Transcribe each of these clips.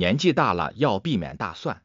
年纪大了要避免大蒜，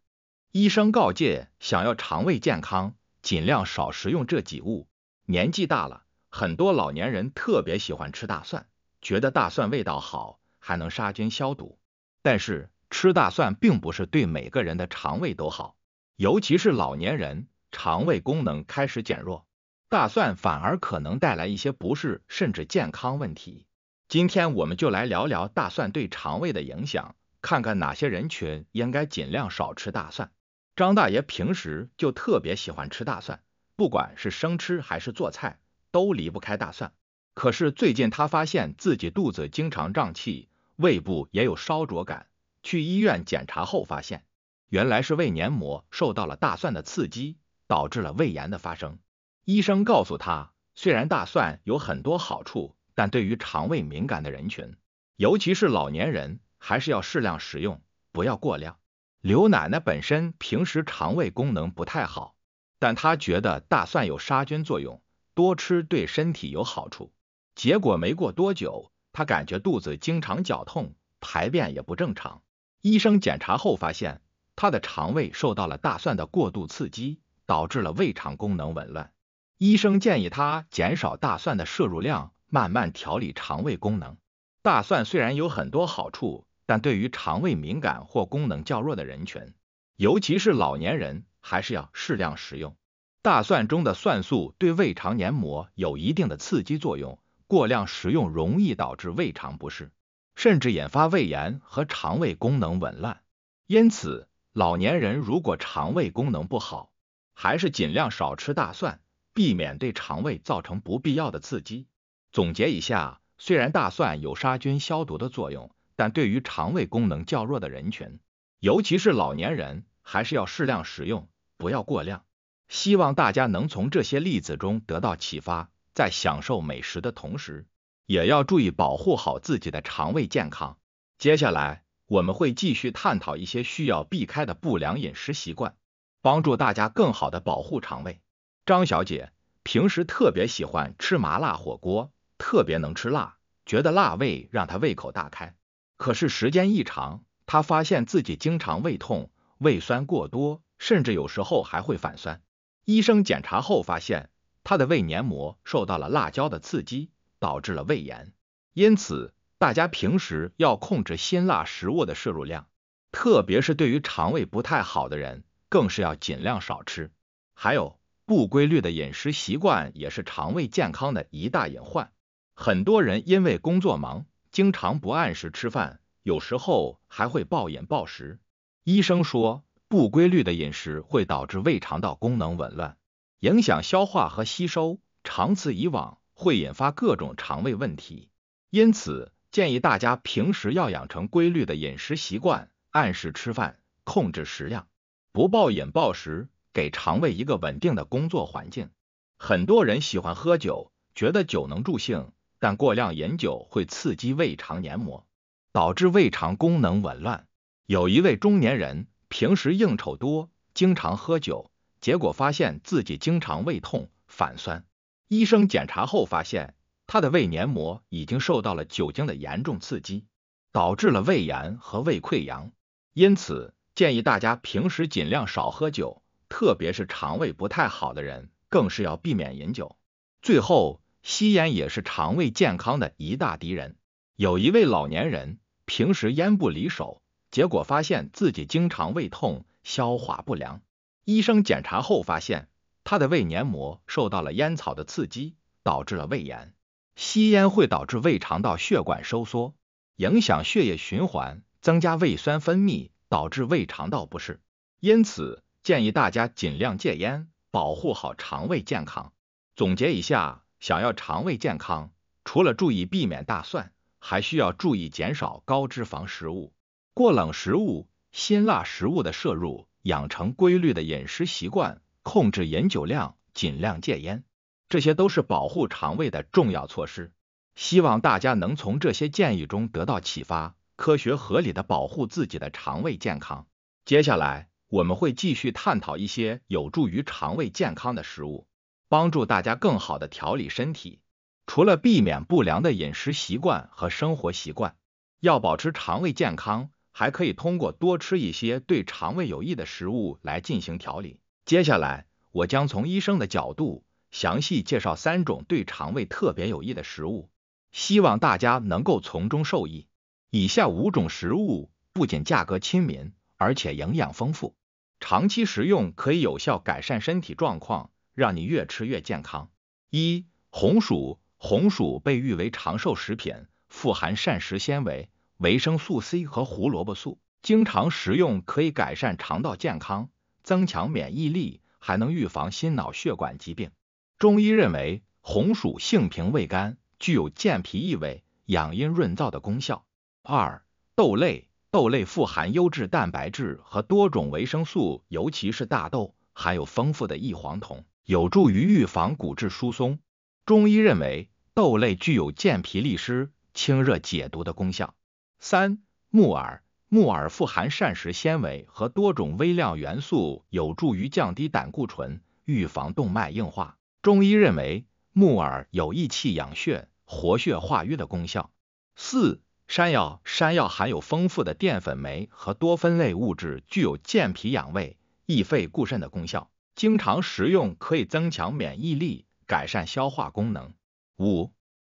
医生告诫，想要肠胃健康，尽量少食用这几物。年纪大了，很多老年人特别喜欢吃大蒜，觉得大蒜味道好，还能杀菌消毒。但是吃大蒜并不是对每个人的肠胃都好，尤其是老年人，肠胃功能开始减弱，大蒜反而可能带来一些不适，甚至健康问题。今天我们就来聊聊大蒜对肠胃的影响。看看哪些人群应该尽量少吃大蒜。张大爷平时就特别喜欢吃大蒜，不管是生吃还是做菜，都离不开大蒜。可是最近他发现自己肚子经常胀气，胃部也有烧灼感。去医院检查后发现，原来是胃黏膜受到了大蒜的刺激，导致了胃炎的发生。医生告诉他，虽然大蒜有很多好处，但对于肠胃敏感的人群，尤其是老年人。还是要适量食用，不要过量。刘奶奶本身平时肠胃功能不太好，但她觉得大蒜有杀菌作用，多吃对身体有好处。结果没过多久，她感觉肚子经常绞痛，排便也不正常。医生检查后发现，她的肠胃受到了大蒜的过度刺激，导致了胃肠功能紊乱。医生建议她减少大蒜的摄入量，慢慢调理肠胃功能。大蒜虽然有很多好处，但对于肠胃敏感或功能较弱的人群，尤其是老年人，还是要适量食用。大蒜中的蒜素对胃肠黏膜有一定的刺激作用，过量食用容易导致胃肠不适，甚至引发胃炎和肠胃功能紊乱。因此，老年人如果肠胃功能不好，还是尽量少吃大蒜，避免对肠胃造成不必要的刺激。总结一下，虽然大蒜有杀菌消毒的作用，但对于肠胃功能较弱的人群，尤其是老年人，还是要适量食用，不要过量。希望大家能从这些例子中得到启发，在享受美食的同时，也要注意保护好自己的肠胃健康。接下来，我们会继续探讨一些需要避开的不良饮食习惯，帮助大家更好的保护肠胃。张小姐平时特别喜欢吃麻辣火锅，特别能吃辣，觉得辣味让她胃口大开。可是时间一长，他发现自己经常胃痛、胃酸过多，甚至有时候还会反酸。医生检查后发现，他的胃黏膜受到了辣椒的刺激，导致了胃炎。因此，大家平时要控制辛辣食物的摄入量，特别是对于肠胃不太好的人，更是要尽量少吃。还有，不规律的饮食习惯也是肠胃健康的一大隐患。很多人因为工作忙。经常不按时吃饭，有时候还会暴饮暴食。医生说，不规律的饮食会导致胃肠道功能紊乱，影响消化和吸收，长此以往会引发各种肠胃问题。因此，建议大家平时要养成规律的饮食习惯，按时吃饭，控制食量，不暴饮暴食，给肠胃一个稳定的工作环境。很多人喜欢喝酒，觉得酒能助兴。但过量饮酒会刺激胃肠黏膜，导致胃肠功能紊乱。有一位中年人，平时应酬多，经常喝酒，结果发现自己经常胃痛、反酸。医生检查后发现，他的胃黏膜已经受到了酒精的严重刺激，导致了胃炎和胃溃疡。因此，建议大家平时尽量少喝酒，特别是肠胃不太好的人，更是要避免饮酒。最后。吸烟也是肠胃健康的一大敌人。有一位老年人平时烟不离手，结果发现自己经常胃痛、消化不良。医生检查后发现，他的胃黏膜受到了烟草的刺激，导致了胃炎。吸烟会导致胃肠道血管收缩，影响血液循环，增加胃酸分泌，导致胃肠道不适。因此，建议大家尽量戒烟，保护好肠胃健康。总结一下。想要肠胃健康，除了注意避免大蒜，还需要注意减少高脂肪食物、过冷食物、辛辣食物的摄入，养成规律的饮食习惯，控制饮酒量，尽量戒烟，这些都是保护肠胃的重要措施。希望大家能从这些建议中得到启发，科学合理的保护自己的肠胃健康。接下来，我们会继续探讨一些有助于肠胃健康的食物。帮助大家更好的调理身体，除了避免不良的饮食习惯和生活习惯，要保持肠胃健康，还可以通过多吃一些对肠胃有益的食物来进行调理。接下来，我将从医生的角度详细介绍三种对肠胃特别有益的食物，希望大家能够从中受益。以下五种食物不仅价格亲民，而且营养丰富，长期食用可以有效改善身体状况。让你越吃越健康。一、红薯，红薯被誉为长寿食品，富含膳食纤维、维生素 C 和胡萝卜素，经常食用可以改善肠道健康，增强免疫力，还能预防心脑血管疾病。中医认为，红薯性平味甘，具有健脾益胃、养阴润燥的功效。二、豆类，豆类富含优质蛋白质和多种维生素，尤其是大豆含有丰富的异黄酮。有助于预防骨质疏松。中医认为，豆类具有健脾利湿、清热解毒的功效。三、木耳，木耳富含膳食纤维和多种微量元素，有助于降低胆固醇，预防动脉硬化。中医认为，木耳有益气养血、活血化瘀的功效。四、山药，山药含有丰富的淀粉酶和多酚类物质，具有健脾养胃、益肺固肾的功效。经常食用可以增强免疫力，改善消化功能。五、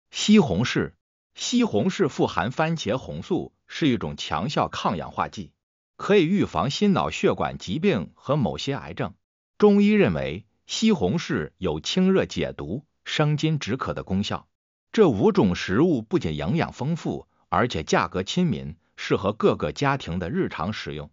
西红柿，西红柿富含番茄红素，是一种强效抗氧化剂，可以预防心脑血管疾病和某些癌症。中医认为，西红柿有清热解毒、生津止渴的功效。这五种食物不仅营养丰富，而且价格亲民，适合各个家庭的日常食用。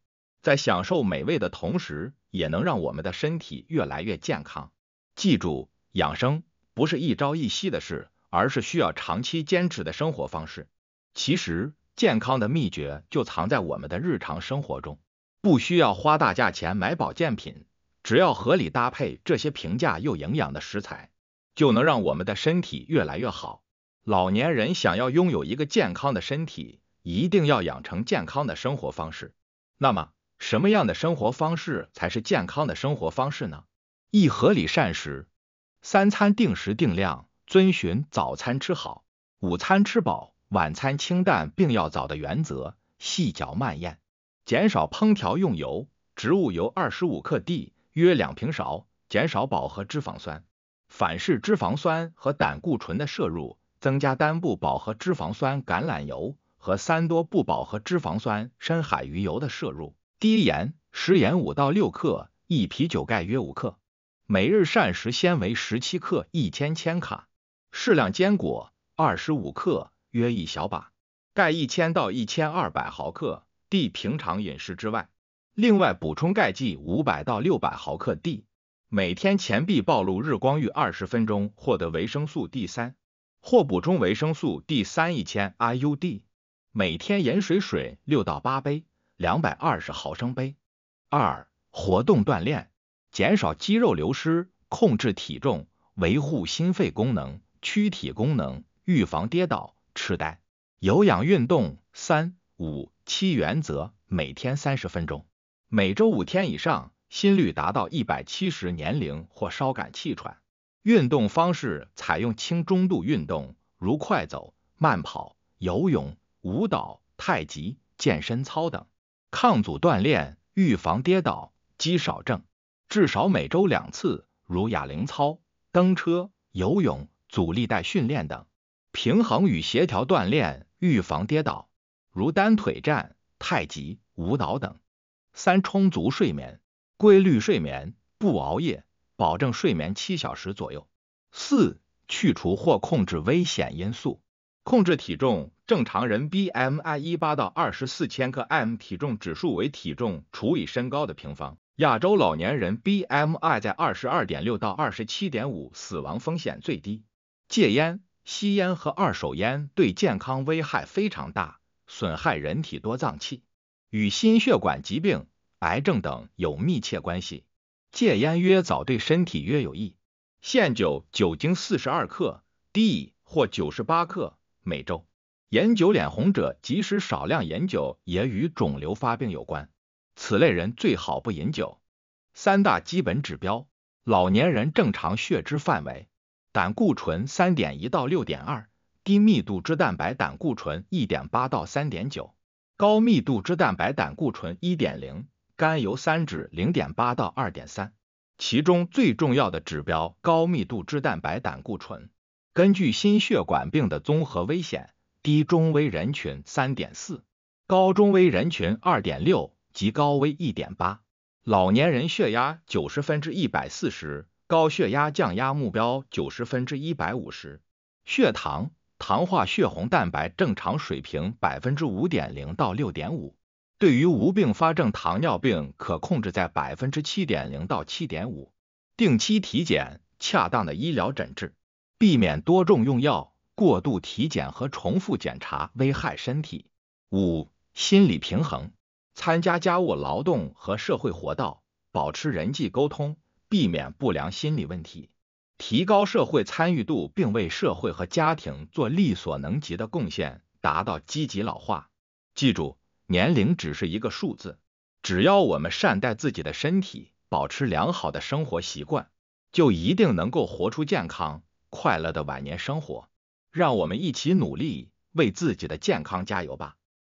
在享受美味的同时，也能让我们的身体越来越健康。记住，养生不是一朝一夕的事，而是需要长期坚持的生活方式。其实，健康的秘诀就藏在我们的日常生活中，不需要花大价钱买保健品，只要合理搭配这些平价又营养的食材，就能让我们的身体越来越好。老年人想要拥有一个健康的身体，一定要养成健康的生活方式。那么，什么样的生活方式才是健康的生活方式呢？一合理膳食，三餐定时定量，遵循早餐吃好、午餐吃饱、晚餐清淡并要早的原则，细嚼慢咽，减少烹调用油，植物油二十五克 D 约两平勺，减少饱和脂肪酸、反式脂肪酸和胆固醇的摄入，增加单不饱和脂肪酸、橄榄油和三多不饱和脂肪酸、深海鱼油的摄入。低盐，食盐五到六克，一啤酒盖约五克。每日膳食纤维十七克，一千千卡。适量坚果二十五克，约一小把。钙一千到一千二百毫克。D 平常饮食之外，另外补充钙剂五百到六百毫克 D。每天前臂暴露日光浴二十分钟，获得维生素 D 三，或补充维生素 D 三一千 IU D。每天盐水水六到八杯。两百二十毫升杯。二、活动锻炼，减少肌肉流失，控制体重，维护心肺功能、躯体功能，预防跌倒、痴呆。有氧运动三五七原则，每天三十分钟，每周五天以上。心率达到一百七十，年龄或稍感气喘。运动方式采用轻中度运动，如快走、慢跑、游泳、舞蹈、太极、健身操等。抗阻锻炼预防跌倒肌少症，至少每周两次，如哑铃操、蹬车、游泳、阻力带训练等。平衡与协调锻炼预防跌倒，如单腿站、太极、舞蹈等。三、充足睡眠，规律睡眠，不熬夜，保证睡眠七小时左右。四、去除或控制危险因素。控制体重，正常人 BMI 一八到二十四千克 m，体重指数为体重除以身高的平方。亚洲老年人 BMI 在二十二点六到二十七点五，死亡风险最低。戒烟，吸烟和二手烟对健康危害非常大，损害人体多脏器，与心血管疾病、癌症等有密切关系。戒烟越早对身体越有益。限酒，酒精四十二克 d 或九十八克。每周，眼酒脸红者，即使少量饮酒也与肿瘤发病有关。此类人最好不饮酒。三大基本指标：老年人正常血脂范围，胆固醇三点一到六点二，低密度脂蛋白胆固醇一点八到三点九，高密度脂蛋白胆固醇一点零，甘油三酯零点八到二点三。其中最重要的指标，高密度脂蛋白胆固醇。根据心血管病的综合危险，低中危人群三点四，高中危人群二点六，极高危一点八。老年人血压九十分之一百四十，高血压降压目标九十分之一百五十。血糖，糖化血红蛋白正常水平百分之五点零到六点五。对于无并发症糖尿病，可控制在百分之七点零到七点五。定期体检，恰当的医疗诊治。避免多重用药、过度体检和重复检查，危害身体。五、心理平衡，参加家务劳动和社会活动，保持人际沟通，避免不良心理问题，提高社会参与度，并为社会和家庭做力所能及的贡献，达到积极老化。记住，年龄只是一个数字，只要我们善待自己的身体，保持良好的生活习惯，就一定能够活出健康。快乐的晚年生活，让我们一起努力，为自己的健康加油吧！